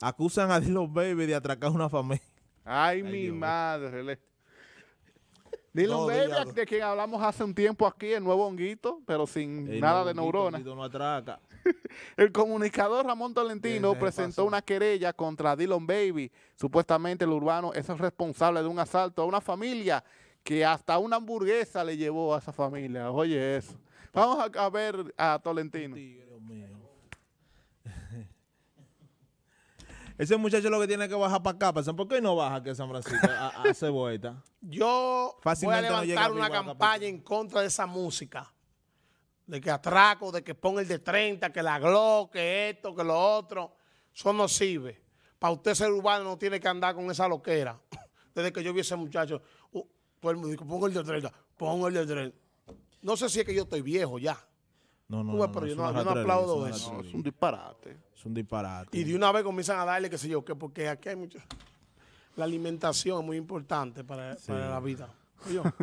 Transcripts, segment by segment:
Acusan a Dillon Baby de atracar una familia. Ay, mi madre. Dillon Baby, de quien hablamos hace un tiempo aquí, en nuevo honguito, pero sin nada de neuronas. No atraca. el comunicador Ramón Tolentino presentó una querella contra Dylan Baby. Supuestamente el urbano es el responsable de un asalto a una familia que hasta una hamburguesa le llevó a esa familia. Oye eso. Vamos a, a ver a Tolentino. Ese muchacho lo que tiene que bajar para acá. Pasan. ¿Por qué no baja que San Francisco a, hace vuelta? Yo Fácilmente voy a levantar una campaña en contra de esa música. De que atraco, de que ponga el de 30, que la glow, que esto, que lo otro. Eso no sirve. Para usted ser urbano no tiene que andar con esa loquera. Desde que yo vi a ese muchacho, pongo el de 30, pongo el de 30. No sé si es que yo estoy viejo ya. No, no, no pero yo, no, no aplaudo eso. No, es un disparate. Es un disparate. Y de una vez comienzan a darle, qué sé yo, qué, porque aquí hay mucho. La alimentación es muy importante para, la vida.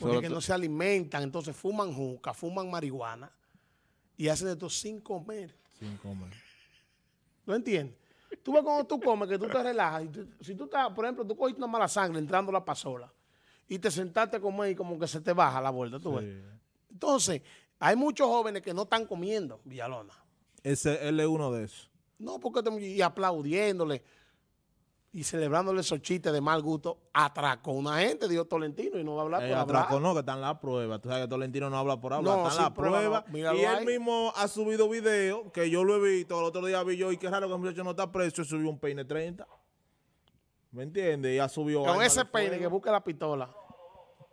Porque que no se alimentan, entonces fuman juca, fuman marihuana y hacen esto sin comer. Sin comer. ¿No entiendes? Tú ves cuando tú comes, que tú te relajas. si tú estás, por ejemplo, tú cogiste una mala sangre entrando la pasola y te sentaste a comer y como que se te baja la vuelta, tú ves. Entonces, hay muchos jóvenes que no están comiendo Villalona. Ese, él es uno de esos. No, porque y aplaudiéndole y celebrándole esos chistes de mal gusto, atracó una gente, dijo Tolentino, y no va a hablar eh, por por atracó, no, que están la prueba. Tú sabes que Tolentino no habla por hablar, está en la Prueba, Y él mismo ha subido video, que yo lo he visto, el otro día vi yo, y qué raro que el muchacho no está preso, subió un peine 30. ¿Me entiendes? Y ha subido... Con ese peine que busca la pistola.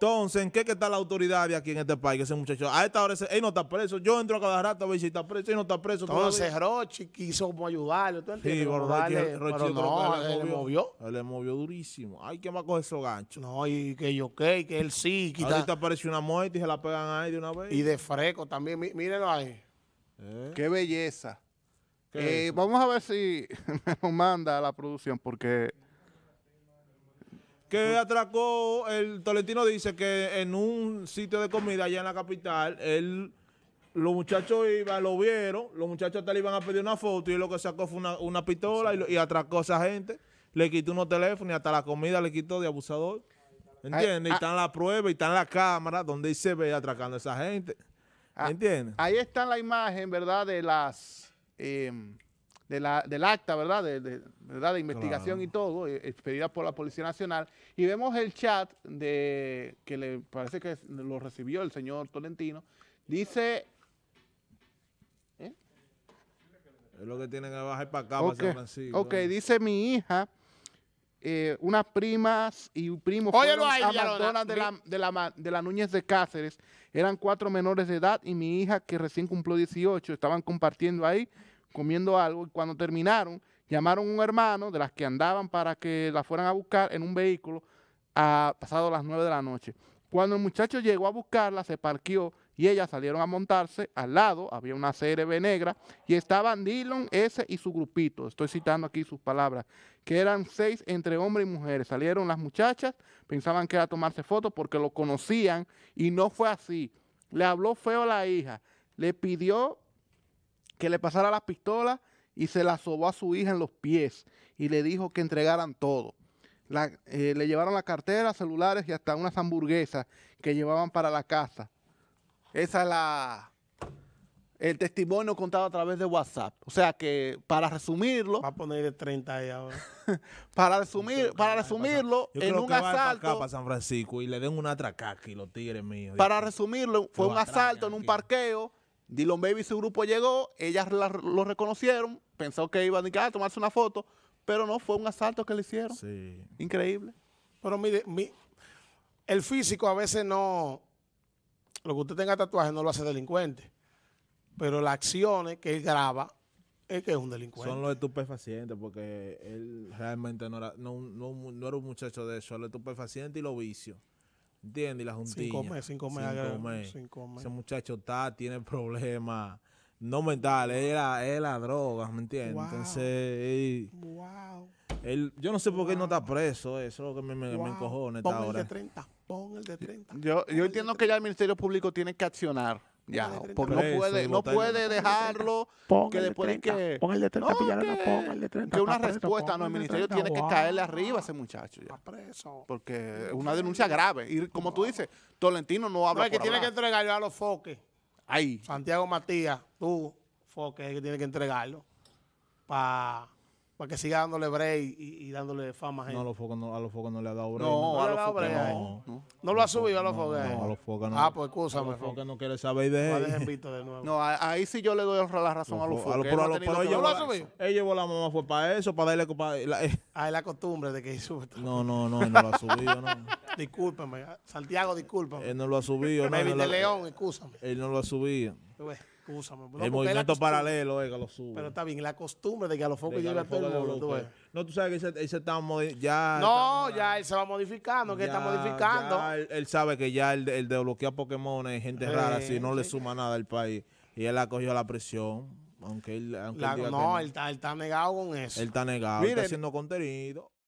Entonces, ¿en qué, está la autoridad de aquí en este país? Ese muchacho, a esta hora, él no está preso. Yo entro a cada rato a ver si está preso, él no está preso. Entonces, Rochi quiso como ayudarlo. ¿tú Sí, pero Rochi, no, él, le movió. Él le movió durísimo. Ay, ¿quién va a coger esos ganchos? No, y que yo qué, que él sí. Ahí Ahorita aparece una muerte y se la pegan ahí de una vez. Y de freco también, mírenlo ahí. Eh. Qué belleza. Eh, vamos a ver si me manda a la producción, porque que atracó, el toletino dice que en un sitio de comida allá en la capital, él, los muchachos iban, lo vieron, los muchachos hasta le iban a pedir una foto y lo que sacó fue una, pistola y, atracó a esa gente, le quitó unos teléfonos y hasta la comida le quitó de abusador. ¿Entiendes? Ah. y están la prueba y están la cámara donde se ve atracando a esa gente. Ah, ¿Entiendes? Ahí está la imagen, ¿verdad? De las... Em, de la, del acta, ¿verdad? De, de investigación y todo, eh, expedida por la Policía Nacional. Y vemos el chat de que le parece que lo recibió el señor Tolentino. Dice ¿eh? Es lo que tienen que bajar para acá, para Ok, dice mi hija, eh, unas primas y un primo de la, de, de la Núñez de Cáceres. Eran cuatro menores de edad y mi hija, que recién cumplió 18, estaban compartiendo ahí comiendo algo y cuando terminaron llamaron a un hermano de las que andaban para que la fueran a buscar en un vehículo a pasado las nueve de la noche. Cuando el muchacho llegó a buscarla, se parqueó y ellas salieron a montarse. Al lado había una CRB negra y estaban Dillon, ese y su grupito. Estoy citando aquí sus palabras, que eran seis entre hombres y mujeres. Salieron las muchachas, pensaban que era tomarse fotos porque lo conocían y no fue así. Le habló feo a la hija, le pidió que le pasara las pistola y se la sobó a su hija en los pies y le dijo que entregaran todo. Eh, le llevaron la cartera, celulares y hasta unas hamburguesas que llevaban para la casa. Esa es la el testimonio contado a través de WhatsApp. O sea que para resumirlo, va a poner 30 ahí ahora. para resumir, para resumirlo en un asalto para, San Francisco y le den una atraca y los tigres míos. Para resumirlo, fue un asalto en un parqueo Dillon Baby y su grupo llegó, ellas lo reconocieron, pensó que iban a ah, tomarse una foto, pero no, fue un asalto que le hicieron. Sí. Increíble. Pero mire, mi, el físico a veces no, lo que usted tenga tatuaje no lo hace delincuente, pero las acciones que él graba es que es un delincuente. Son los estupefacientes, porque él realmente no era, un muchacho de eso, los estupefacientes y los vicios. ¿Entiendes? Y la juntilla. Sin meses sin meses 5 meses. Ese muchacho está, tiene problemas, no mentales, es la, es la droga, ¿me entiendes? Entonces, él, wow. yo no sé por qué no está preso, eh, eso es lo que me, me, me encojona esta pon hora. El de 30, pon el de 30. Yo, yo entiendo que ya el Ministerio Público tiene que accionar. Ya, porque no puede, no puede dejarlo que después de 30, que. el de 30 no, que, el de 30. una respuesta, no, el ministerio tiene que caerle arriba a ese muchacho. Ya. Preso. Porque es una denuncia grave. Y como tú dices, Tolentino no habla. No, es que tiene que entregarlo a los foques. Ahí. Santiago Matías, tú, foques, es que tiene que entregarlo. Para para que siga dándole break y, dándole fama a gente. No, a los focos no, a los no le ha dado break. No, no, a los no. No lo ha subido a los fogueos. No, a los no. Ah, pues escúchame. A los no quiere saber de él. de nuevo. No, ahí sí yo le doy la razón a los fogueos. no, lo ha subido? él llevó la mamá fue para eso, para darle... culpa la, Ah, es la costumbre de que sube. No, no, no, él no lo ha subido, no. discúlpame. Santiago, discúlpame. Él no lo ha subido. no, de León, escúchame. Él no lo ha subido el movimiento paralelo es eh, que lo sube. Pero está bien, la costumbre de que a los focos lleve a todo el mundo. no, tú sabes que ese se está ya. No, ya él se va modificando, que está modificando. él, sabe que ya el, el de bloquear Pokémon es gente rara, si no le suma nada al país. Y él ha cogido la presión. Aunque él. Aunque no, él, está, él está negado con eso. Él está negado, está haciendo contenido.